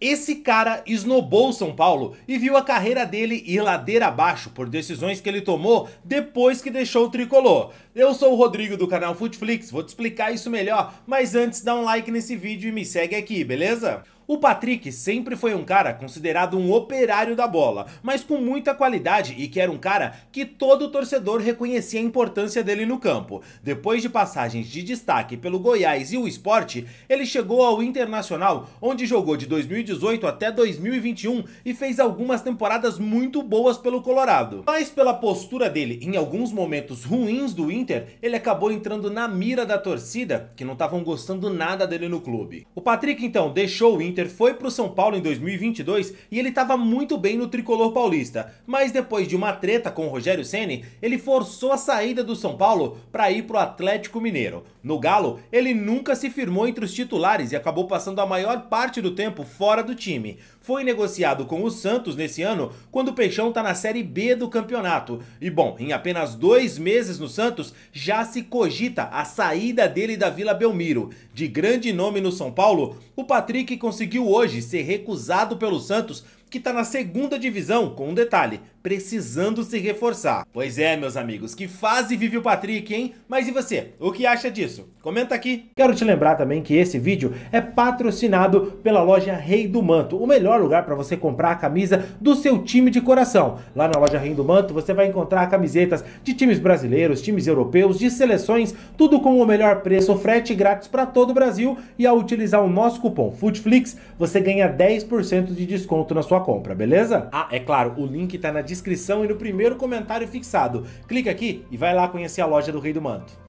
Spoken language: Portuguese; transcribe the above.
Esse cara esnobou São Paulo e viu a carreira dele ir ladeira abaixo por decisões que ele tomou depois que deixou o tricolor. Eu sou o Rodrigo do canal Footflix, vou te explicar isso melhor, mas antes dá um like nesse vídeo e me segue aqui, beleza? O Patrick sempre foi um cara considerado um operário da bola, mas com muita qualidade e que era um cara que todo torcedor reconhecia a importância dele no campo. Depois de passagens de destaque pelo Goiás e o esporte, ele chegou ao Internacional, onde jogou de 2018 até 2021 e fez algumas temporadas muito boas pelo Colorado. Mas pela postura dele em alguns momentos ruins do Inter, ele acabou entrando na mira da torcida, que não estavam gostando nada dele no clube. O Patrick então deixou o Inter Inter foi para o São Paulo em 2022 e ele estava muito bem no tricolor paulista, mas depois de uma treta com o Rogério Ceni, ele forçou a saída do São Paulo para ir para o Atlético Mineiro. No Galo, ele nunca se firmou entre os titulares e acabou passando a maior parte do tempo fora do time. Foi negociado com o Santos nesse ano, quando o Peixão está na Série B do campeonato. E bom, em apenas dois meses no Santos, já se cogita a saída dele da Vila Belmiro. De grande nome no São Paulo, o Patrick conseguiu conseguiu hoje ser recusado pelo Santos que está na segunda divisão, com um detalhe, precisando se reforçar. Pois é, meus amigos, que fase vive o Patrick, hein? Mas e você, o que acha disso? Comenta aqui. Quero te lembrar também que esse vídeo é patrocinado pela loja Rei do Manto, o melhor lugar para você comprar a camisa do seu time de coração. Lá na loja Rei do Manto você vai encontrar camisetas de times brasileiros, times europeus, de seleções, tudo com o melhor preço, frete grátis para todo o Brasil e ao utilizar o nosso cupom FUTFLIX você ganha 10% de desconto na sua sua compra, beleza? Ah, é claro, o link está na descrição e no primeiro comentário fixado. Clica aqui e vai lá conhecer a loja do Rei do Manto.